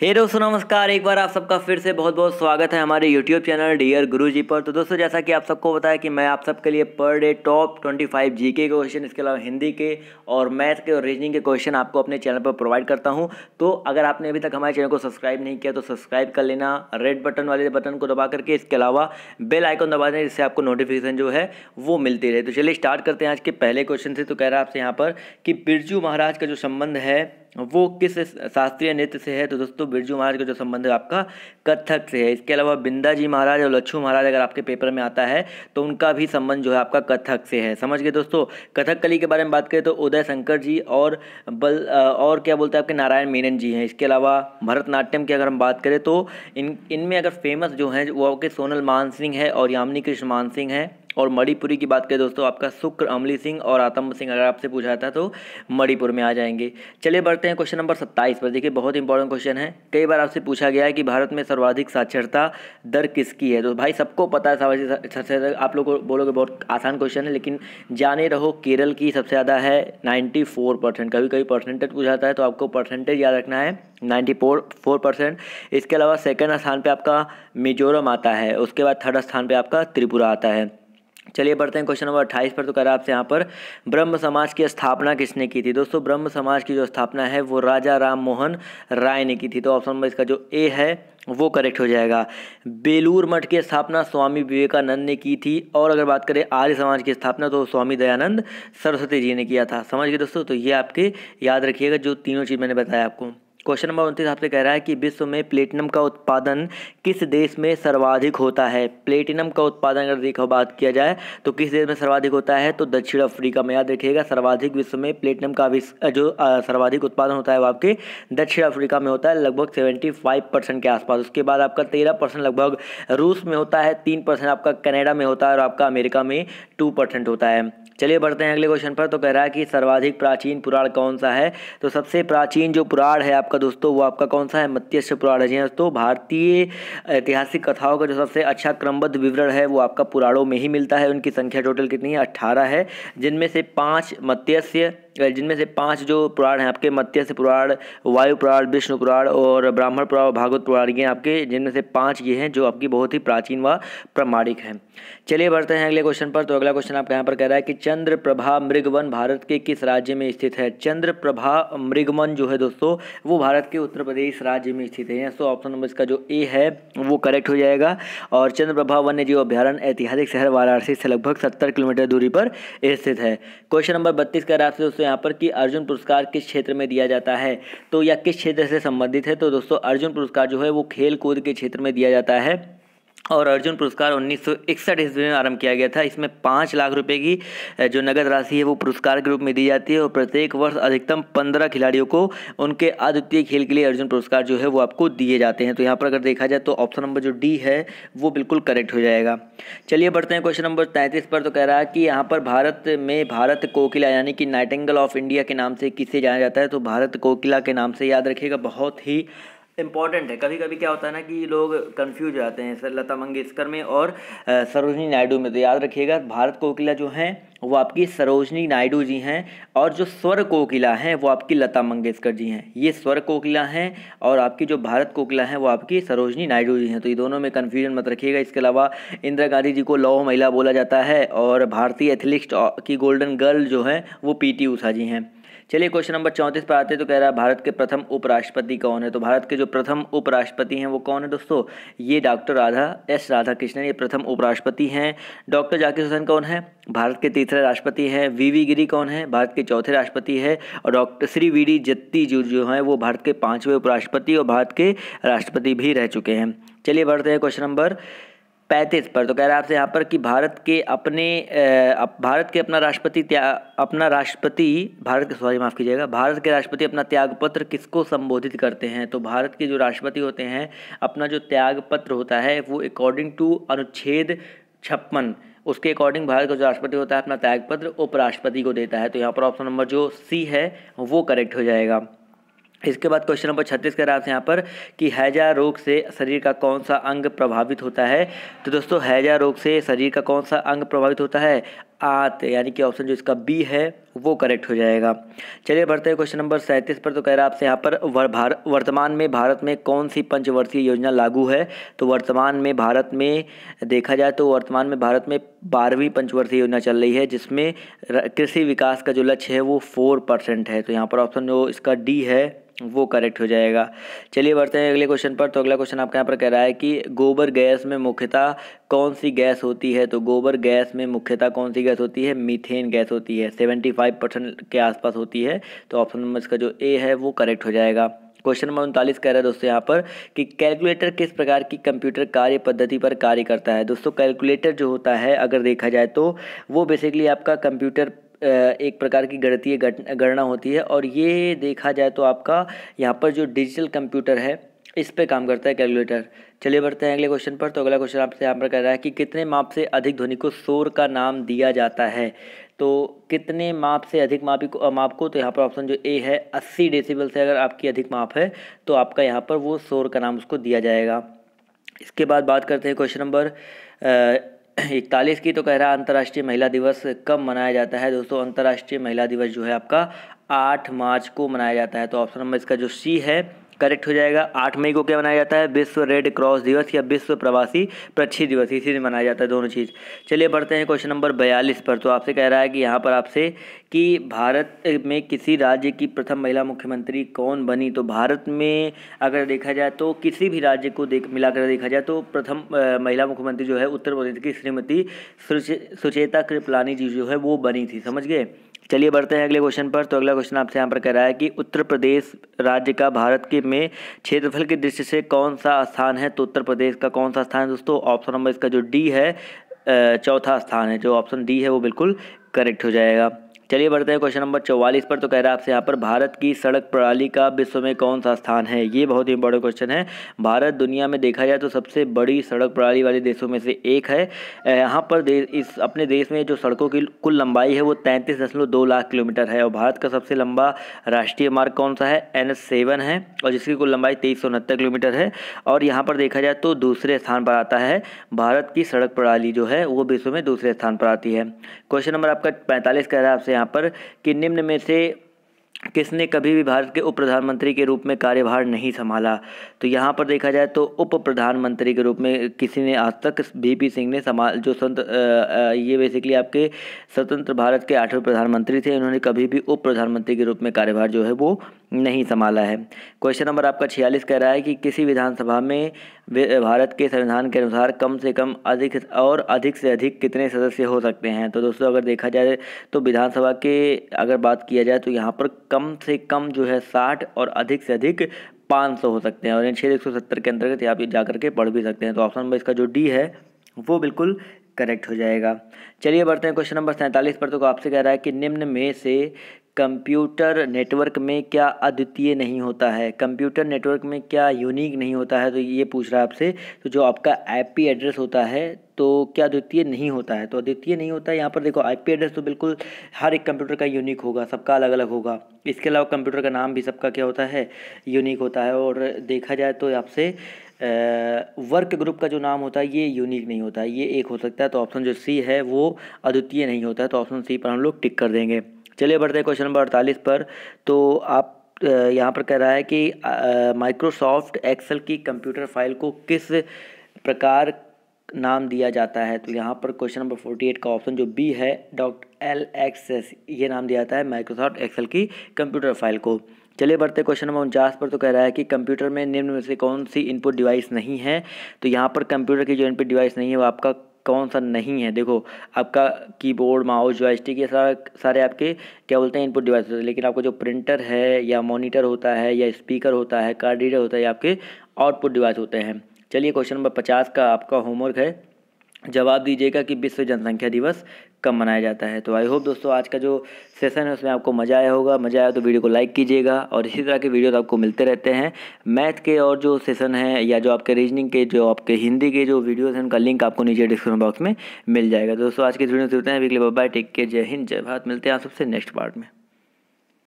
हे दोस्तों नमस्कार एक बार आप सबका फिर से बहुत बहुत स्वागत है हमारे यूट्यूब चैनल डियर गुरु जी पर तो दोस्तों जैसा कि आप सबको बताया कि मैं आप सबके लिए पर डे टॉप 25 जी के क्वेश्चन इसके अलावा हिंदी के और मैथ के और रीजनिंग के क्वेश्चन आपको अपने चैनल पर प्रोवाइड करता हूं तो अगर आपने अभी तक हमारे चैनल को सब्सक्राइब नहीं किया तो सब्सक्राइब कर लेना रेड बटन वाले बटन को दबा करके इसके अलावा बेल आइकन दबा देना जिससे आपको नोटिफिकेशन जो है वो मिलती रहे तो चलिए स्टार्ट करते हैं आज के पहले क्वेश्चन से तो कह रहा है आपसे यहाँ पर कि बिरजू महाराज का जो संबंध है वो किस शास्त्रीय नृत्य से है तो दोस्तों बिरजू महाराज का जो संबंध है आपका कथक से है इसके अलावा बिंदा जी महाराज और लच्छू महाराज अगर आपके पेपर में आता है तो उनका भी संबंध जो है आपका कथक से है समझ गए दोस्तों कथक कली के बारे में बात करें तो उदय शंकर जी और बल और क्या बोलते हैं आपके नारायण मेनन जी हैं इसके अलावा भरतनाट्यम की अगर हम बात करें तो इन इनमें अगर फेमस जो हैं वो आपके सोनल मान सिंह है और यामिनी कृष्ण मान सिंह है और मणिपुरी की बात करें दोस्तों आपका शुक्र अमली सिंह और आतम सिंह अगर आपसे पूछा जाता तो मणिपुर में आ जाएंगे चलिए बढ़ते हैं क्वेश्चन नंबर सत्ताईस पर देखिए बहुत इंपॉर्टेंट क्वेश्चन है कई बार आपसे पूछा गया है कि भारत में सर्वाधिक साक्षरता दर किसकी है तो भाई सबको पता है सर्वाधिक साक्षरता आप लोग बोलोगे बहुत आसान क्वेश्चन है लेकिन जाने रहो केरल की सबसे ज़्यादा है नाइन्टी फोर परसेंट कभी कभी परसेंटेज पूछा जाता है तो आपको परसेंटेज याद रखना है नाइन्टी फोर फोर परसेंट इसके अलावा सेकेंड स्थान पर आपका मिजोरम आता है उसके बाद थर्ड स्थान पर आपका त्रिपुरा आता है चलिए बढ़ते हैं क्वेश्चन नंबर अट्ठाईस पर तो कह रहा है आपसे यहाँ पर ब्रह्म समाज की स्थापना किसने की थी दोस्तों ब्रह्म समाज की जो स्थापना है वो राजा राम मोहन राय ने की थी तो ऑप्शन नंबर इसका जो ए है वो करेक्ट हो जाएगा बेलूर मठ की स्थापना स्वामी विवेकानंद ने की थी और अगर बात करें आर्य समाज की स्थापना तो स्वामी दयानंद सरस्वती जी ने किया था समझ गए दोस्तों तो ये आपके याद रखिएगा जो तीनों चीज़ मैंने बताया आपको क्वेश्चन नंबर उनतीस आपसे कह रहा है कि विश्व में प्लेटिनम का उत्पादन किस देश में सर्वाधिक होता है प्लेटिनम का उत्पादन अगर देखो बात किया जाए तो किस देश में सर्वाधिक होता है तो दक्षिण अफ्रीका में याद रखिएगा सर्वाधिक विश्व में प्लेटिनम का जो सर्वाधिक उत्पादन होता है वो आपके दक्षिण अफ्रीका में होता है लगभग सेवेंटी फाइव परसेंट के आसपास उसके बाद आपका तेरह परसेंट लगभग रूस में होता है तीन परसेंट आपका कनाडा में होता है और आपका अमेरिका में टू परसेंट होता है चलिए बढ़ते हैं अगले क्वेश्चन पर तो कह रहा है कि सर्वाधिक प्राचीन पुराण कौन सा है तो सबसे प्राचीन जो पुराण है आपका आपका दोस्तों वो आपका कौन सा है मत्स्य पुराण जी हाँ दोस्तों भारतीय ऐतिहासिक कथाओं का जो सबसे अच्छा क्रमबद्ध विवरण है वो आपका पुराणों में ही मिलता है उनकी संख्या टोटल कितनी है अट्ठारह है जिनमें से पाँच मत्स्य जिनमें से पांच जो पुराण हैं आपके मत्स्य पुराण वायु पुराण विष्णु पुराण और ब्राह्मण पुराण और भागवत पुराण ये आपके जिनमें से पांच ये हैं जो आपकी बहुत ही प्राचीन व प्रमाणिक हैं चलिए बढ़ते हैं अगले क्वेश्चन पर तो अगला क्वेश्चन आपके यहाँ पर कह रहा है कि चंद्र प्रभा मृगवन भारत के किस राज्य में स्थित है चंद्र प्रभा मृगवन जो है दोस्तों वो भारत के उत्तर प्रदेश राज्य में स्थित है सो ऑप्शन नंबर इसका जो ए है वो करेक्ट हो जाएगा और चंद्र प्रभा वन्य जीव अभ्यारण ऐतिहासिक शहर वाराणसी से लगभग सत्तर किलोमीटर दूरी पर स्थित है क्वेश्चन नंबर बत्तीस का रास्ते दोस्तों यहाँ पर कि अर्जुन पुरस्कार किस क्षेत्र में दिया जाता है तो या किस क्षेत्र से संबंधित है तो दोस्तों अर्जुन पुरस्कार जो है वो खेल कूद के क्षेत्र में दिया जाता है और अर्जुन पुरस्कार उन्नीस सौ इकसठ ईस्वी में आरंभ किया गया था इसमें पाँच लाख रुपए की जो नगद राशि है वो पुरस्कार के रूप में दी जाती है और प्रत्येक वर्ष अधिकतम पंद्रह खिलाड़ियों को उनके अद्वितीय खेल के लिए अर्जुन पुरस्कार जो है वो आपको दिए जाते हैं तो यहाँ पर अगर देखा जाए तो ऑप्शन नंबर जो डी है वो बिल्कुल करेक्ट हो जाएगा चलिए बढ़ते हैं क्वेश्चन नंबर तैंतीस पर तो कह रहा है कि यहाँ पर भारत में भारत कोकिला यानी कि नाइटेंगल ऑफ इंडिया के नाम से किसे जाना जाता है तो भारत कोकिला के नाम से याद रखिएगा बहुत ही इम्पॉर्टेंट है कभी कभी क्या होता है ना कि लोग कंफ्यूज हो जाते हैं सर लता मंगेशकर में और सरोजनी नायडू में तो याद रखिएगा भारत कोकिला जो हैं वो आपकी सरोजनी नायडू जी हैं और जो स्वर कोकिला हैं वो आपकी लता मंगेशकर जी हैं ये स्वर कोकिला हैं और आपकी जो भारत कोकिला हैं वो आपकी सरोजनी नायडू जी हैं तो ये दोनों में कन्फ्यूजन मत रखिएगा इसके अलावा इंदिरा गांधी जी को लौह महिला बोला जाता है और भारतीय एथलीट की गोल्डन गर्ल जो है वो पी टी ऊषा जी हैं चलिए क्वेश्चन नंबर चौंतीस पर आते हैं तो कह रहा है भारत के प्रथम उपराष्ट्रपति कौन है तो भारत के जो प्रथम उपराष्ट्रपति हैं वो कौन है दोस्तों ये doctor Radha S Radhakrishnan ये प्रथम उपराष्ट्रपति हैं डॉक्टर जाकिर हुसैन कौन है भारत के तीसरे राष्ट्रपति हैं वी वी गिरी कौन है भारत के चौथे राष्ट्रपति है और doctor Shri V D Jatti जो जो हैं वो भारत के पाँचवें उपराष्ट्रपति और भारत के राष्ट्रपति भी रह चुके हैं चलिए बढ़ते हैं क्वेश्चन नंबर पैंतीस पर तो कह रहा है आपसे यहाँ पर कि भारत के अपने भारत के अपना राष्ट्रपति त्याग अपना राष्ट्रपति भारत के सॉरी माफ़ कीजिएगा भारत के राष्ट्रपति अपना त्यागपत्र किसको संबोधित करते हैं तो भारत के जो राष्ट्रपति होते हैं अपना जो त्यागपत्र होता है वो अकॉर्डिंग टू अनुच्छेद छप्पन उसके अकॉर्डिंग भारत का जो राष्ट्रपति होता है अपना त्यागपत्र उपराष्ट्रपति को देता है तो यहाँ पर ऑप्शन नंबर जो सी है वो करेक्ट हो जाएगा इसके बाद क्वेश्चन नंबर छत्तीस कह रहा है यहाँ पर कि हैजा रोग से शरीर का कौन सा अंग प्रभावित होता है तो दोस्तों हैजा रोग से शरीर का कौन सा अंग प्रभावित होता है आंत यानी कि ऑप्शन जो इसका बी है वो करेक्ट हो जाएगा चलिए बढ़ते हैं क्वेश्चन नंबर सैंतीस पर तो कह रहा है आपसे यहाँ पर वर्तमान में भारत में कौन सी पंचवर्षीय योजना लागू है तो वर्तमान में भारत में देखा जाए तो वर्तमान में भारत में बारहवीं पंचवर्षीय योजना चल रही है जिसमें कृषि विकास का जो लक्ष्य है वो फोर परसेंट है तो यहाँ पर ऑप्शन जो इसका डी है वो करेक्ट हो जाएगा चलिए बढ़ते हैं अगले क्वेश्चन पर तो अगला क्वेश्चन आपके यहाँ पर कह रहा है कि गोबर गैस में मुख्यतः कौन सी गैस होती है तो गोबर गैस में मुख्यतः कौन सी गैस होती है मीथेन गैस होती है सेवेंटी फाइव फाइव परसेंट के आसपास होती है तो ऑप्शन नंबर इसका जो ए है वो करेक्ट हो जाएगा क्वेश्चन नंबर उनतालीस कह रहा है दोस्तों यहाँ पर कि कैलकुलेटर किस प्रकार की कंप्यूटर कार्य पद्धति पर कार्य करता है दोस्तों कैलकुलेटर जो होता है अगर देखा जाए तो वो बेसिकली आपका कंप्यूटर एक प्रकार की गणतीय गणना होती है और ये देखा जाए तो आपका यहाँ पर जो डिजिटल कंप्यूटर है इस पे काम करता है कैलकुलेटर चलिए बढ़ते हैं अगले क्वेश्चन पर तो अगला क्वेश्चन आपसे यहाँ पर कह रहा है कि कितने माप से अधिक ध्वनि को शोर का नाम दिया जाता है तो कितने माप से अधिक मापी को माप को तो यहाँ पर ऑप्शन जो ए है अस्सी डेसीबल से अगर आपकी अधिक माप है तो आपका यहाँ पर वो शोर का नाम उसको दिया जाएगा इसके बाद बात करते हैं क्वेश्चन नंबर इकतालीस की तो कह रहा है अंतर्राष्ट्रीय महिला दिवस कब मनाया जाता है दोस्तों अंतर्राष्ट्रीय महिला दिवस जो है आपका आठ मार्च को मनाया जाता है तो ऑप्शन नंबर इसका जो सी है करेक्ट हो जाएगा आठ मई को क्या मनाया जाता है विश्व रेड क्रॉस दिवस या विश्व प्रवासी पक्षी दिवस इसी दिन मनाया जाता है दोनों चीज़ चलिए बढ़ते हैं क्वेश्चन नंबर बयालीस पर तो आपसे कह रहा है कि यहाँ पर आपसे कि भारत में किसी राज्य की प्रथम महिला मुख्यमंत्री कौन बनी तो भारत में अगर देखा जाए तो किसी भी राज्य को देख मिलाकर देखा जाए तो प्रथम महिला मुख्यमंत्री जो है उत्तर प्रदेश की श्रीमती सुचेता कृपलानी जी जो है वो बनी थी समझ गए चलिए बढ़ते हैं अगले क्वेश्चन पर तो अगला क्वेश्चन आपसे यहाँ पर कह रहा है कि उत्तर प्रदेश राज्य का भारत के में क्षेत्रफल की दृष्टि से कौन सा स्थान है तो उत्तर प्रदेश का कौन सा स्थान है दोस्तों ऑप्शन नंबर इसका जो डी है चौथा स्थान है जो ऑप्शन डी है वो बिल्कुल करेक्ट हो जाएगा चलिए बढ़ते हैं क्वेश्चन नंबर चौवालीस पर तो कह रहा है आपसे यहाँ पर भारत की सड़क प्रणाली का विश्व में कौन सा स्थान है ये बहुत ही इंपॉर्टेंट क्वेश्चन है भारत दुनिया में देखा जाए तो सबसे बड़ी सड़क प्रणाली वाले देशों में से एक है यहाँ पर देश इस अपने देश में जो सड़कों की कुल लंबाई है वो तैंतीस दशमलव दो लाख किलोमीटर है और भारत का सबसे लंबा राष्ट्रीय मार्ग कौन सा है एन एस सेवन है और जिसकी कुल लंबाई तेईस सौ उनहत्तर किलोमीटर है और यहाँ पर देखा जाए तो दूसरे स्थान पर आता है भारत की सड़क प्रणाली जो है वो विश्व में दूसरे स्थान पर आती है क्वेश्चन नंबर आपका पैंतालीस कह रहा है आपसे यहाँ पर कि निम्न में से किसने कभी भी भारत के उप प्रधानमंत्री के रूप में कार्यभार नहीं संभाला तो यहाँ पर देखा जाए तो उप प्रधानमंत्री के रूप में किसी ने आज तक वीपी सिंह ने संभाल जो संत ये बेसिकली आपके स्वतंत्र भारत के आठवें प्रधानमंत्री थे उन्होंने कभी भी उप प्रधानमंत्री के रूप में कार्यभार जो है वो नहीं संभाला है क्वेश्चन नंबर आपका छियालीस कह रहा है कि किसी विधानसभा में भारत के संविधान के अनुसार कम से कम अधिक और अधिक से अधिक कितने सदस्य हो सकते हैं तो दोस्तों अगर देखा जाए तो विधानसभा के अगर बात किया जाए तो यहाँ पर कम से कम जो है साठ और अधिक से अधिक पाँच सौ हो सकते हैं और अनुच्छेद एक सौ सत्तर के अंतर्गत आप ये जा करके पढ़ भी सकते हैं तो ऑप्शन नंबर इसका जो डी है वो बिल्कुल करेक्ट हो जाएगा चलिए बढ़ते हैं क्वेश्चन नंबर सैंतालीस पर तो आपसे कह रहा है कि निम्न में से कंप्यूटर नेटवर्क में क्या अद्वितीय नहीं होता है कंप्यूटर नेटवर्क में क्या यूनिक नहीं होता है तो ये पूछ रहा है आपसे तो जो आपका आईपी एड्रेस होता है तो क्या अद्वितीय नहीं होता है तो अद्वितीय नहीं होता है यहाँ पर देखो आईपी एड्रेस तो बिल्कुल हर एक कंप्यूटर का यूनिक होगा सबका अलग अलग होगा इसके अलावा कंप्यूटर का नाम भी सबका क्या होता है यूनिक होता है और देखा जाए तो आपसे वर्क ग्रुप का जो नाम होता है ये यूनिक नहीं होता है ये एक हो सकता है तो ऑप्शन जो सी है वो अद्वितीय नहीं होता है तो ऑप्शन सी पर हम लोग टिक कर देंगे चलिए बढ़ते हैं क्वेश्चन नंबर अड़तालीस पर तो आप यहाँ पर कह रहा है कि माइक्रोसॉफ्ट एक्सेल की कंप्यूटर फाइल को किस प्रकार नाम दिया जाता है तो यहाँ पर क्वेश्चन नंबर फोर्टी एट का ऑप्शन जो बी है डॉट एल एक्स एस ये नाम दिया जाता है माइक्रोसॉफ्ट एक्सेल की कंप्यूटर फाइल को चलिए बढ़ते क्वेश्चन नंबर उनचास पर तो कह रहा है कि कंप्यूटर में निम्न में से कौन सी इनपुट डिवाइस नहीं है तो यहाँ पर कंप्यूटर की जो इनपुट डिवाइस नहीं है वो आपका कौन सा नहीं है देखो आपका कीबोर्ड माउस जॉयस्टिक ये सारा सारे आपके क्या बोलते हैं इनपुट डिवाइस होते हैं लेकिन आपका जो प्रिंटर है या मॉनिटर होता है या स्पीकर होता है कार्ड रीडर होता है या आपके आउटपुट डिवाइस होते हैं चलिए क्वेश्चन नंबर पचास का आपका होमवर्क है जवाब दीजिएगा कि विश्व जनसंख्या दिवस कम मनाया जाता है तो आई होप दोस्तों आज का जो सेशन है उसमें आपको मज़ा आया होगा मज़ा आया तो वीडियो को लाइक कीजिएगा और इसी तरह के वीडियो तो आपको मिलते रहते हैं मैथ के और जो सेशन है या जो आपके रीजनिंग के जो आपके हिंदी के जो वीडियोज़ हैं उनका लिंक आपको नीचे डिस्क्रिप्शन बॉक्स में मिल जाएगा तो दोस्तों आज के वीडियो से होते हैं वीकली बाय टेक के जय हिंद जय भारत मिलते हैं आप सबसे नेक्स्ट पार्ट में